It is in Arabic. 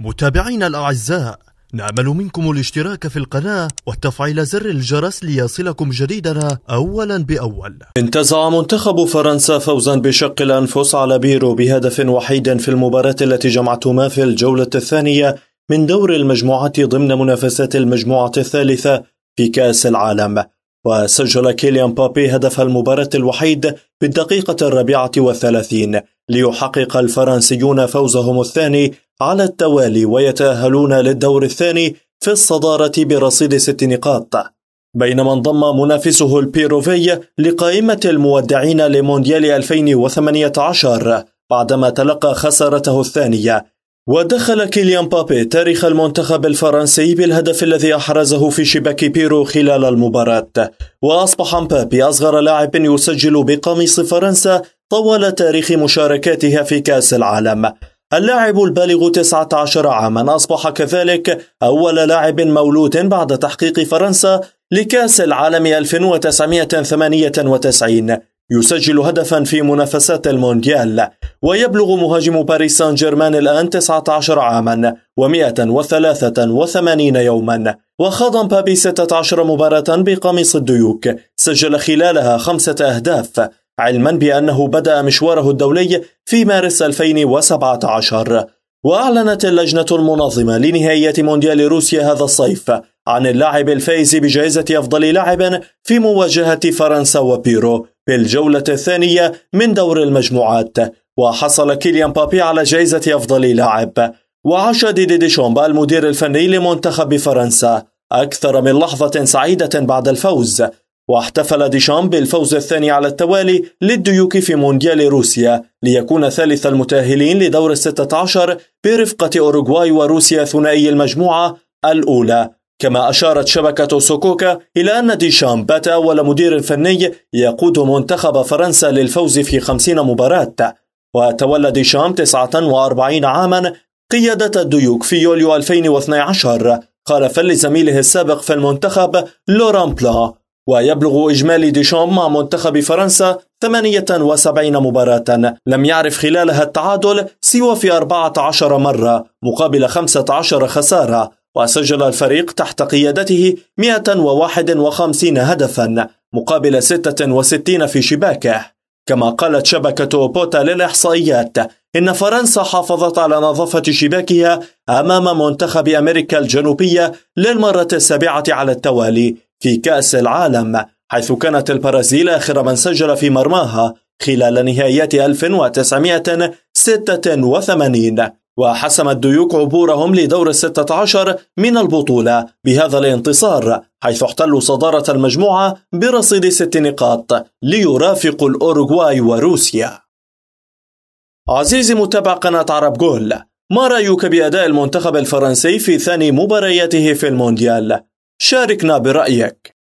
متابعينا الأعزاء نأمل منكم الاشتراك في القناة وتفعيل زر الجرس ليصلكم جديدنا أولا بأول انتزع منتخب فرنسا فوزا بشق الأنفس على بيرو بهدف وحيد في المباراة التي جمعتما في الجولة الثانية من دور المجموعة ضمن منافسات المجموعة الثالثة في كأس العالم وسجل كيليان بابي هدف المباراة الوحيد في الدقيقة الرابعة والثلاثين ليحقق الفرنسيون فوزهم الثاني على التوالي ويتأهلون للدور الثاني في الصدارة برصيد ست نقاط بينما انضم منافسه البيروفي لقائمة المودعين لمونديال 2018 بعدما تلقى خسارته الثانية ودخل كيليان بابي تاريخ المنتخب الفرنسي بالهدف الذي أحرزه في شباك بيرو خلال المباراة وأصبح مبابي أصغر لاعب يسجل بقميص فرنسا طوال تاريخ مشاركاتها في كأس العالم اللاعب البالغ 19 عاما أصبح كذلك أول لاعب مولود بعد تحقيق فرنسا لكأس العالم 1998 يسجل هدفا في منافسات المونديال ويبلغ مهاجم باريس سان جيرمان الآن 19 عاما و183 يوما وخاض مبابي 16 مباراة بقميص الديوك سجل خلالها خمسة أهداف علما بأنه بدأ مشواره الدولي في مارس 2017 وأعلنت اللجنة المنظمة لنهائيات مونديال روسيا هذا الصيف عن اللاعب الفائز بجائزة أفضل لاعب في مواجهة فرنسا وبيرو بالجولة الثانية من دور المجموعات وحصل كيليان بابي على جائزة أفضل لاعب وعاش ديدي ديشومبا المدير الفني لمنتخب فرنسا أكثر من لحظة سعيدة بعد الفوز واحتفل ديشام بالفوز الثاني على التوالي للديوك في مونديال روسيا ليكون ثالث المتأهلين لدور الستة عشر برفقة أوروغواي وروسيا ثنائي المجموعة الأولى كما أشارت شبكة سوكوكا إلى أن ديشام بات أول مدير فني يقود منتخب فرنسا للفوز في خمسين مباراة وتولى ديشام 49 عاما قيادة الديوك في يوليو 2012 خلفا لزميله السابق في المنتخب لوران بلان ويبلغ إجمالي ديشام مع منتخب فرنسا 78 مباراة لم يعرف خلالها التعادل سوى في 14 مرة مقابل 15 خسارة وسجل الفريق تحت قيادته 151 هدفا مقابل 66 في شباكه كما قالت شبكة أوبوتا للإحصائيات إن فرنسا حافظت على نظافة شباكها أمام منتخب أمريكا الجنوبية للمرة السابعة على التوالي في كأس العالم حيث كانت البرازيل آخر من سجل في مرماها خلال نهائيات 1986 وحسم الديوك عبورهم لدور الستة عشر من البطولة بهذا الانتصار حيث احتلوا صدارة المجموعة برصيد ست نقاط ليرافقوا الأوروغواي وروسيا عزيزي متابع قناة عرب جول ما رأيك بأداء المنتخب الفرنسي في ثاني مبارياته في المونديال؟ شاركنا برأيك